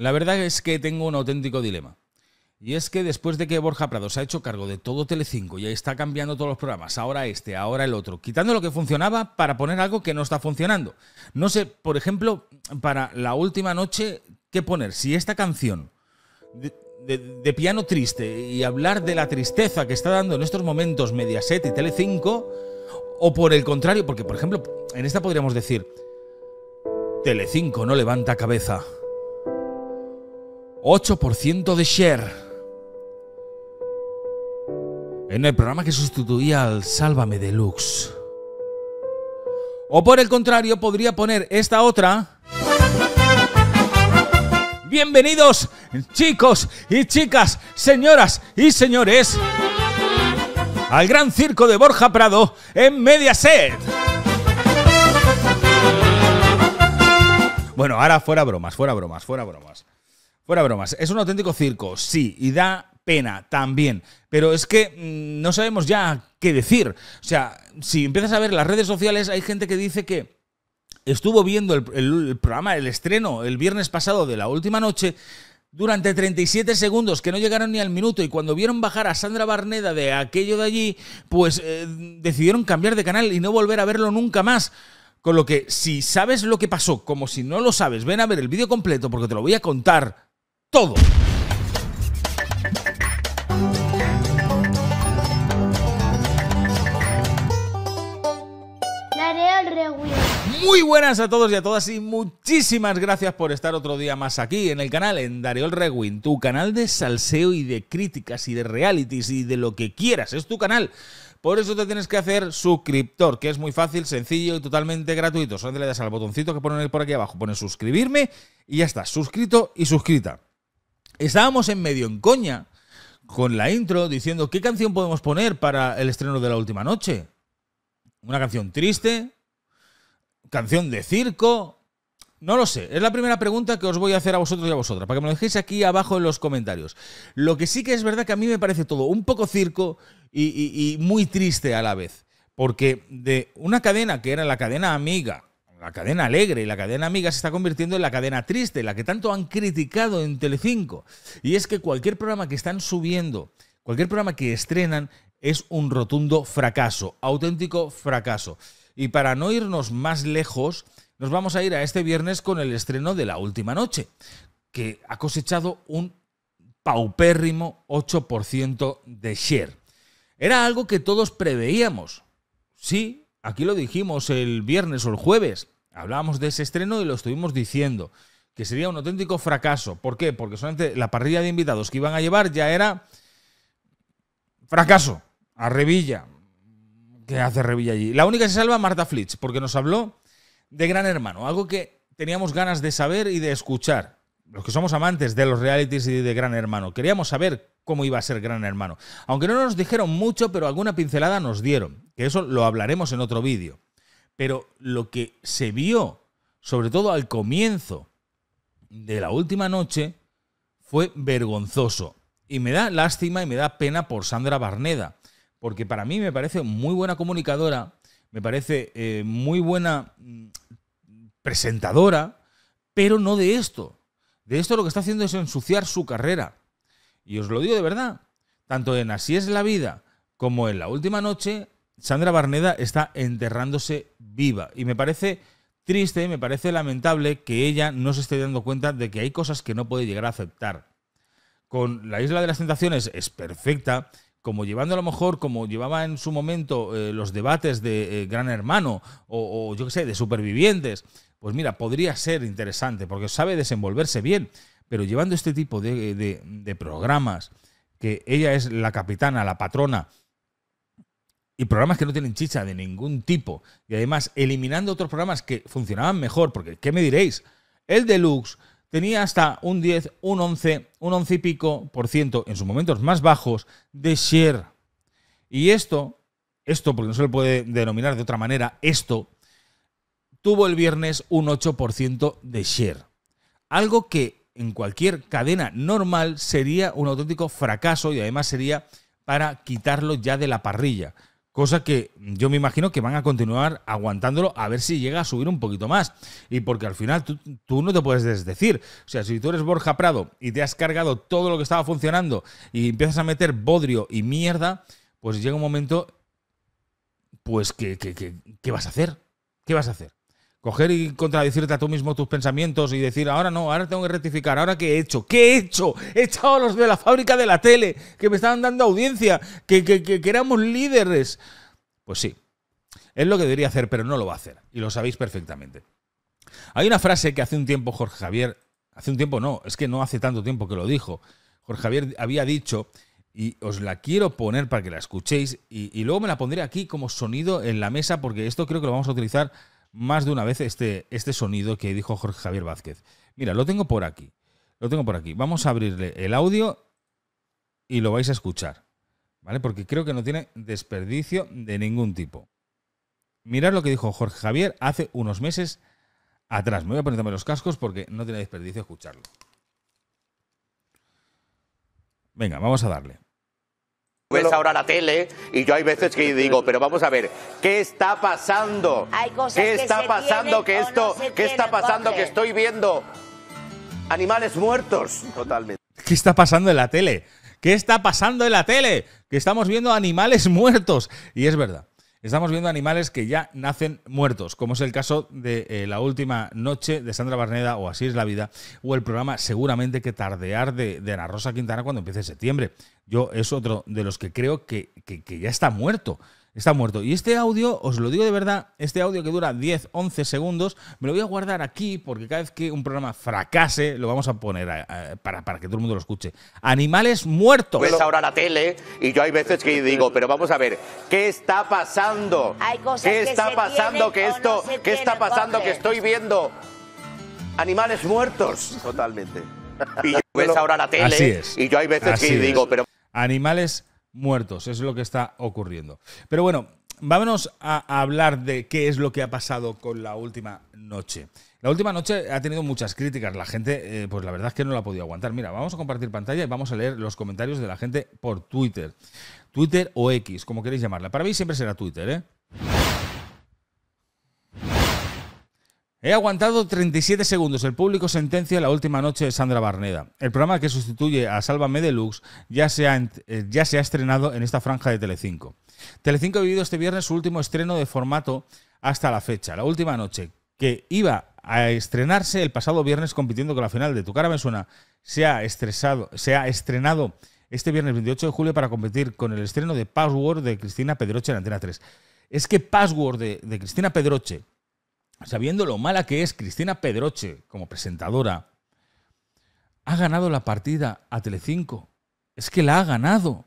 La verdad es que tengo un auténtico dilema. Y es que después de que Borja Prado se ha hecho cargo de todo Telecinco y está cambiando todos los programas, ahora este, ahora el otro, quitando lo que funcionaba para poner algo que no está funcionando. No sé, por ejemplo, para la última noche, ¿qué poner? Si esta canción de, piano triste y hablar de la tristeza que está dando en estos momentos Mediaset y Telecinco, o por el contrario, porque por ejemplo, en esta podríamos decir, Telecinco no levanta cabeza. 8% de share. En el programa que sustituía al Sálvame Deluxe. O por el contrario, podría poner esta otra. Bienvenidos, chicos y chicas, señoras y señores, al gran circo de Borja Prado en Mediaset. Bueno, ahora fuera bromas, fuera bromas, fuera bromas. Fuera bromas, es un auténtico circo, sí, y da pena también. Pero es que mm, no sabemos ya qué decir. O sea, si empiezas a ver las redes sociales, hay gente que dice que estuvo viendo el, programa, el estreno, el viernes pasado de la última noche durante 37 segundos que no llegaron ni al minuto y cuando vieron bajar a Sandra Barneda de aquello de allí, pues eh, decidieron cambiar de canal y no volver a verlo nunca más. Con lo que si sabes lo que pasó, como si no lo sabes, ven a ver el vídeo completo porque te lo voy a contar todo. Muy buenas a todos y a todas y muchísimas gracias por estar otro día más aquí en el canal, en Dariol Rewind. tu canal de salseo y de críticas y de realities y de lo que quieras, es tu canal. Por eso te tienes que hacer suscriptor, que es muy fácil, sencillo y totalmente gratuito. Solamente le das al botoncito que ponen por aquí abajo, pones suscribirme y ya está, suscrito y suscrita. Estábamos en medio en coña con la intro diciendo qué canción podemos poner para el estreno de la última noche. Una canción triste, canción de circo. No lo sé, es la primera pregunta que os voy a hacer a vosotros y a vosotras, para que me lo dejéis aquí abajo en los comentarios. Lo que sí que es verdad que a mí me parece todo un poco circo y, y muy triste a la vez, porque de una cadena que era la cadena amiga, la cadena alegre y la cadena amiga se está convirtiendo en la cadena triste, la que tanto han criticado en Telecinco. Y es que cualquier programa que están subiendo, cualquier programa que estrenan, es un rotundo fracaso, auténtico fracaso. Y para no irnos más lejos, nos vamos a ir a este viernes con el estreno de La Última Noche, que ha cosechado un paupérrimo 8% de share. Era algo que todos preveíamos. Sí, aquí lo dijimos el viernes o el jueves, hablábamos de ese estreno y lo estuvimos diciendo, que sería un auténtico fracaso. ¿Por qué? Porque solamente la parrilla de invitados que iban a llevar ya era fracaso, a Revilla. ¿Qué hace Revilla allí? La única que se salva Marta Flitch, porque nos habló de Gran Hermano, algo que teníamos ganas de saber y de escuchar. Los que somos amantes de los realities y de Gran Hermano, queríamos saber cómo iba a ser Gran Hermano. Aunque no nos dijeron mucho, pero alguna pincelada nos dieron que eso lo hablaremos en otro vídeo. Pero lo que se vio, sobre todo al comienzo de la última noche, fue vergonzoso. Y me da lástima y me da pena por Sandra Barneda, porque para mí me parece muy buena comunicadora, me parece eh, muy buena mm, presentadora, pero no de esto. De esto lo que está haciendo es ensuciar su carrera. Y os lo digo de verdad, tanto en Así es la vida como en La Última Noche, Sandra Barneda está enterrándose viva. Y me parece triste, me parece lamentable que ella no se esté dando cuenta de que hay cosas que no puede llegar a aceptar. Con la Isla de las Tentaciones es perfecta, como llevando a lo mejor, como llevaba en su momento eh, los debates de eh, Gran Hermano o, yo qué sé, de Supervivientes, pues mira, podría ser interesante porque sabe desenvolverse bien, pero llevando este tipo de programas, que ella es la capitana, la patrona, y programas que no tienen chicha de ningún tipo. Y además, eliminando otros programas que funcionaban mejor, porque ¿qué me diréis? El Deluxe tenía hasta un 10, un 11, un 11 y pico por ciento en sus momentos más bajos de share. Y esto, esto porque no se le puede denominar de otra manera, esto tuvo el viernes un 8% de share. Algo que en cualquier cadena normal sería un auténtico fracaso y además sería para quitarlo ya de la parrilla. Cosa que yo me imagino que van a continuar aguantándolo a ver si llega a subir un poquito más. Y porque al final tú, no te puedes desdecir. O sea, si tú eres Borja Prado y te has cargado todo lo que estaba funcionando y empiezas a meter bodrio y mierda, pues llega un momento, pues, qué vas a hacer? ¿Qué vas a hacer? coger y contradecirte a tú mismo tus pensamientos y decir, ahora no, ahora tengo que rectificar, ahora qué he hecho, qué he hecho, he echado a los de la fábrica de la tele, que me estaban dando audiencia, que, que, éramos líderes. Pues sí, es lo que debería hacer, pero no lo va a hacer, y lo sabéis perfectamente. Hay una frase que hace un tiempo Jorge Javier, hace un tiempo no, es que no hace tanto tiempo que lo dijo, Jorge Javier había dicho, y os la quiero poner para que la escuchéis, y, y luego me la pondré aquí como sonido en la mesa, porque esto creo que lo vamos a utilizar más de una vez este, este sonido que dijo Jorge Javier Vázquez. Mira, lo tengo por aquí. Lo tengo por aquí. Vamos a abrirle el audio y lo vais a escuchar. ¿Vale? Porque creo que no tiene desperdicio de ningún tipo. Mirad lo que dijo Jorge Javier hace unos meses atrás. Me voy a poner también los cascos porque no tiene desperdicio escucharlo. Venga, vamos a darle ves ahora la tele y yo hay veces que digo, pero vamos a ver, ¿qué está pasando? ¿Qué está pasando que esto, qué está pasando que estoy viendo animales muertos? Totalmente. ¿Qué está pasando en la tele? ¿Qué está pasando en la tele? Que estamos viendo animales muertos y es verdad estamos viendo animales que ya nacen muertos, como es el caso de eh, La Última Noche de Sandra Barneda o Así es la Vida, o el programa seguramente que tardear de, Ana Rosa Quintana cuando empiece septiembre. Yo es otro de los que creo que, que ya está muerto está muerto. Y este audio, os lo digo de verdad, este audio que dura 10, 11 segundos, me lo voy a guardar aquí porque cada vez que un programa fracase, lo vamos a poner para, para que todo el mundo lo escuche. Animales muertos. Ves ahora la tele y yo hay veces que digo, pero vamos a ver, ¿qué está pasando? ¿Qué está pasando que esto, qué está pasando que estoy viendo animales muertos? Totalmente. Y ves ahora la tele Así es. y yo hay veces que digo, pero animales muertos. Es lo que está ocurriendo. Pero bueno, vámonos a hablar de qué es lo que ha pasado con la última noche. La última noche ha tenido muchas críticas. La gente, eh, pues la verdad es que no la ha podido aguantar. Mira, vamos a compartir pantalla y vamos a leer los comentarios de la gente por Twitter. Twitter o X, como queréis llamarla. Para mí siempre será Twitter, ¿eh? He aguantado 37 segundos. El público sentencia la última noche de Sandra Barneda. El programa que sustituye a Sálvame Deluxe ya se ha, eh, ya se ha estrenado en esta franja de Telecinco. Telecinco ha vivido este viernes su último estreno de formato hasta la fecha, la última noche, que iba a estrenarse el pasado viernes compitiendo con la final de Tu cara me suena, se ha, se ha estrenado este viernes 28 de julio para competir con el estreno de Password de Cristina Pedroche en Antena 3. Es que Password de Cristina Pedroche sabiendo lo mala que es Cristina Pedroche como presentadora, ha ganado la partida a Telecinco. Es que la ha ganado.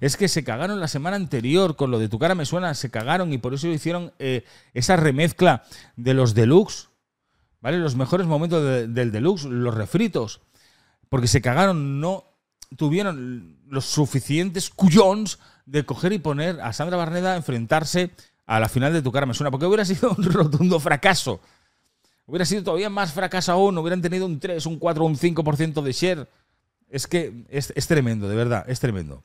Es que se cagaron la semana anterior con lo de tu cara me suena, se cagaron y por eso hicieron eh, esa remezcla de los deluxe, ¿vale? Los mejores momentos del deluxe, los refritos, porque se cagaron, no tuvieron los suficientes cuyons de coger y poner a Sandra Barneda a enfrentarse a la final de Tu cara suena, porque hubiera sido un rotundo fracaso. Hubiera sido todavía más fracaso aún, hubieran tenido un 3, un 4, un 5% de share. Es que es, tremendo, de verdad, es tremendo.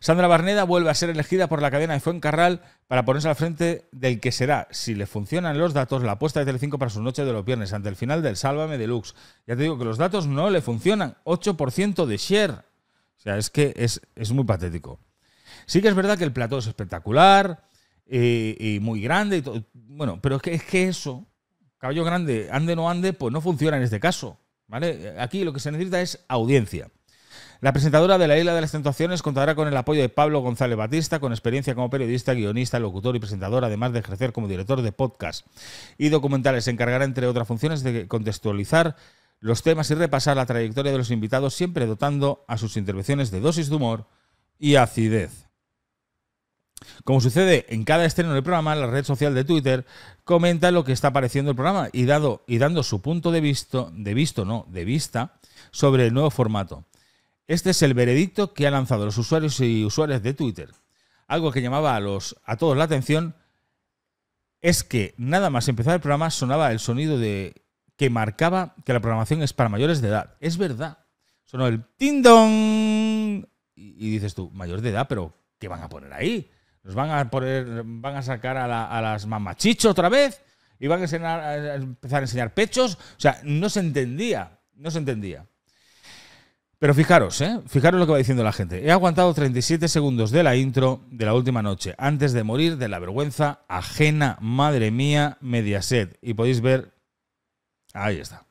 Sandra Barneda vuelve a ser elegida por la cadena de Fuencarral para ponerse al frente del que será, si le funcionan los datos, la apuesta de Telecinco para su noche de los viernes ante el final del Sálvame Deluxe. Ya te digo que los datos no le funcionan. 8% de share. O sea, es que es, es muy patético. Sí que es verdad que el plató es espectacular, y eh, eh, muy grande. Y Bueno, pero es que, es que eso, caballo grande, ande no ande, pues no funciona en este caso. ¿vale? Aquí lo que se necesita es audiencia. La presentadora de La Isla de las Tentaciones contará con el apoyo de Pablo González Batista, con experiencia como periodista, guionista, locutor y presentador, además de ejercer como director de podcast y documentales. Se encargará, entre otras funciones, de contextualizar los temas y repasar la trayectoria de los invitados, siempre dotando a sus intervenciones de dosis de humor y acidez. Como sucede en cada estreno del programa, la red social de Twitter comenta lo que está apareciendo el programa y, dando su punto de visto, de visto, no, de vista, sobre el nuevo formato. Este es el veredicto que han lanzado los usuarios y usuarias de Twitter. Algo que llamaba a, todos la atención es que nada más empezar el programa sonaba el sonido de que marcaba que la programación es para mayores de edad. Es verdad. Sonó el tindón y, y dices tú, mayor de edad, pero ¿qué van a poner ahí? Nos van a van a sacar a, las mamachichos otra vez y van a, empezar a enseñar pechos. O sea, no se entendía, no se entendía. Pero fijaros, ¿eh? fijaros lo que va diciendo la gente. He aguantado 37 segundos de la intro de la última noche, antes de morir de la vergüenza ajena, madre mía, Mediaset. Y podéis ver, ahí está,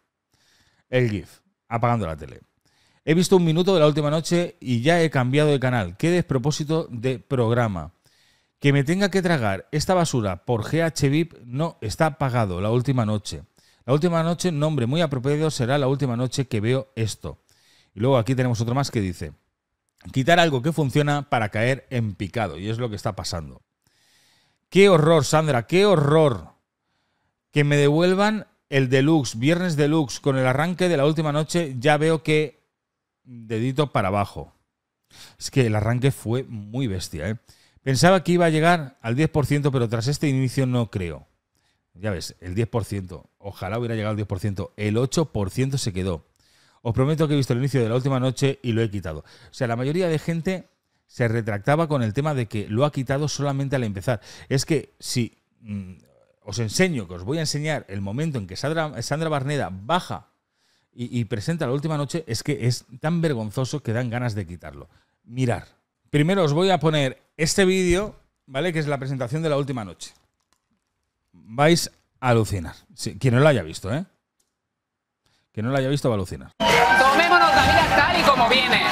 el GIF, apagando la tele. He visto un minuto de la última noche y ya he cambiado de canal. Qué despropósito de programa. Que me tenga que tragar esta basura por GHVIP no está pagado la última noche. La última noche, nombre muy apropiado, será la última noche que veo esto. Y luego aquí tenemos otro más que dice, quitar algo que funciona para caer en picado. Y es lo que está pasando. Qué horror, Sandra, qué horror. Que me devuelvan el deluxe, viernes deluxe, con el arranque de la última noche, ya veo que dedito para abajo. Es que el arranque fue muy bestia, ¿eh? Pensaba que iba a llegar al 10%, pero tras este inicio no creo. Ya ves, el 10%. Ojalá hubiera llegado al 10%. El 8% se quedó. Os prometo que he visto el inicio de la última noche y lo he quitado. O sea, la mayoría de gente se retractaba con el tema de que lo ha quitado solamente al empezar. Es que si mm, os enseño, que os voy a enseñar el momento en que Sandra, Sandra Barneda baja y, y presenta la última noche, es que es tan vergonzoso que dan ganas de quitarlo. Mirar. Primero os voy a poner este vídeo, ¿vale? Que es la presentación de la última noche. Vais a alucinar. quien no lo haya visto, ¿eh? Quien no lo haya visto va a alucinar. Tomémonos la vida tal y como viene.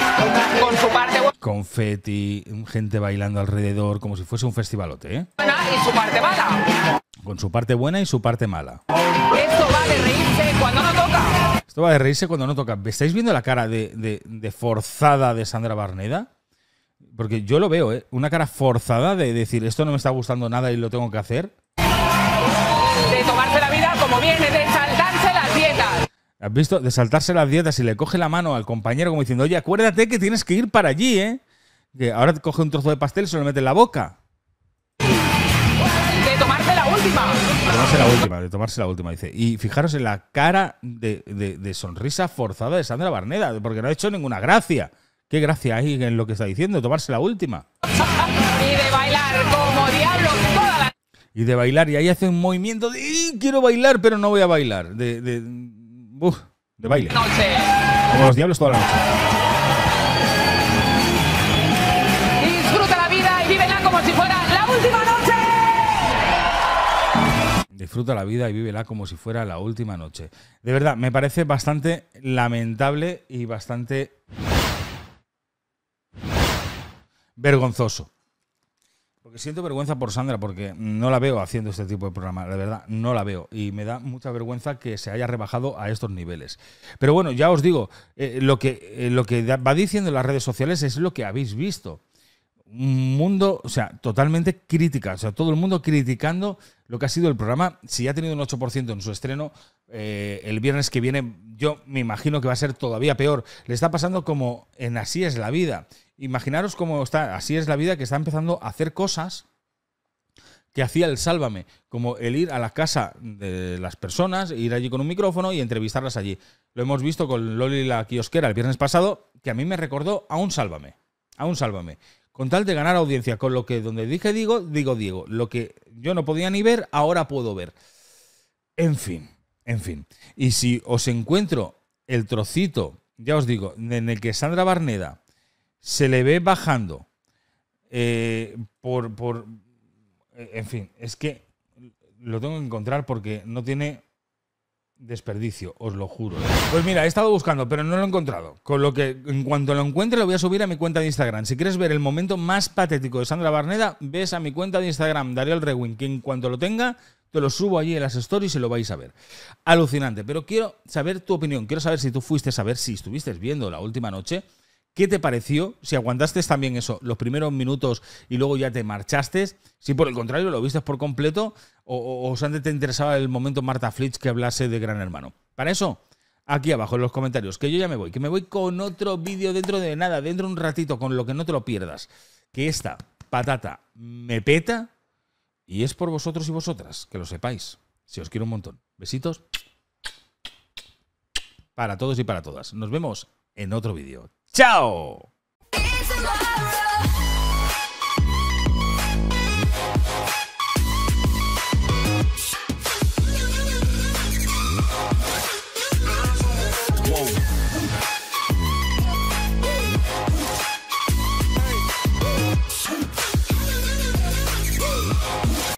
Con su parte buena. Confeti, gente bailando alrededor, como si fuese un festivalote, ¿eh? Buena y su parte mala. Con su parte buena y su parte mala. Esto va de reírse cuando no toca. Esto va de reírse cuando no toca. ¿Estáis viendo la cara de forzada de Sandra Barneda? Porque yo lo veo, ¿eh? Una cara forzada de decir esto no me está gustando nada y lo tengo que hacer. De tomarse la vida como viene, de saltarse las dietas. ¿Has visto? De saltarse las dietas y le coge la mano al compañero como diciendo, oye, acuérdate que tienes que ir para allí, ¿eh? Que ahora te coge un trozo de pastel y se lo mete en la boca. De tomarse la última. De tomarse la última, de tomarse la última, dice. Y fijaros en la cara de, de sonrisa forzada de Sandra Barneda, porque no ha hecho ninguna gracia. Qué gracia hay en lo que está diciendo, tomarse la última. y de bailar como diablos toda la... Y de bailar, y ahí hace un movimiento de quiero bailar, pero no voy a bailar. De, de, de baile. Como los diablos toda la noche. Disfruta la vida y vívela como si fuera la última noche. Disfruta la vida y vívela como si fuera la última noche. De verdad, me parece bastante lamentable y bastante vergonzoso. Porque siento vergüenza por Sandra, porque no la veo haciendo este tipo de programa, la verdad, no la veo. Y me da mucha vergüenza que se haya rebajado a estos niveles. Pero bueno, ya os digo, eh, lo, que, eh, lo que va diciendo en las redes sociales es lo que habéis visto un mundo, o sea, totalmente crítica, o sea, todo el mundo criticando lo que ha sido el programa. Si ha tenido un 8% en su estreno, eh, el viernes que viene yo me imagino que va a ser todavía peor. Le está pasando como en Así es la vida. Imaginaros cómo está, Así es la vida, que está empezando a hacer cosas que hacía el Sálvame, como el ir a la casa de las personas, ir allí con un micrófono y entrevistarlas allí. Lo hemos visto con Loli la kiosquera el viernes pasado, que a mí me recordó a un Sálvame, a un Sálvame con tal de ganar audiencia, con lo que donde dije digo, digo Diego, lo que yo no podía ni ver, ahora puedo ver. En fin, en fin. Y si os encuentro el trocito, ya os digo, en el que Sandra Barneda se le ve bajando eh, por, por... Eh, en fin, es que lo tengo que encontrar porque no tiene desperdicio, os lo juro. Pues mira, he estado buscando, pero no lo he encontrado. Con lo que, en cuanto lo encuentre, lo voy a subir a mi cuenta de Instagram. Si quieres ver el momento más patético de Sandra Barneda, ves a mi cuenta de Instagram, Dariel Rewin, que en cuanto lo tenga, te lo subo allí en las stories y lo vais a ver. Alucinante, pero quiero saber tu opinión. Quiero saber si tú fuiste a ver, si estuviste viendo la última noche ¿Qué te pareció? Si aguantaste también eso, los primeros minutos y luego ya te marchaste, si por el contrario lo viste por completo o, antes te interesaba el momento Marta Flitch que hablase de Gran Hermano. Para eso, aquí abajo en los comentarios, que yo ya me voy, que me voy con otro vídeo dentro de nada, dentro de un ratito, con lo que no te lo pierdas. Que esta patata me peta y es por vosotros y vosotras, que lo sepáis. Si os quiero un montón. Besitos para todos y para todas. Nos vemos en otro vídeo. Ciao!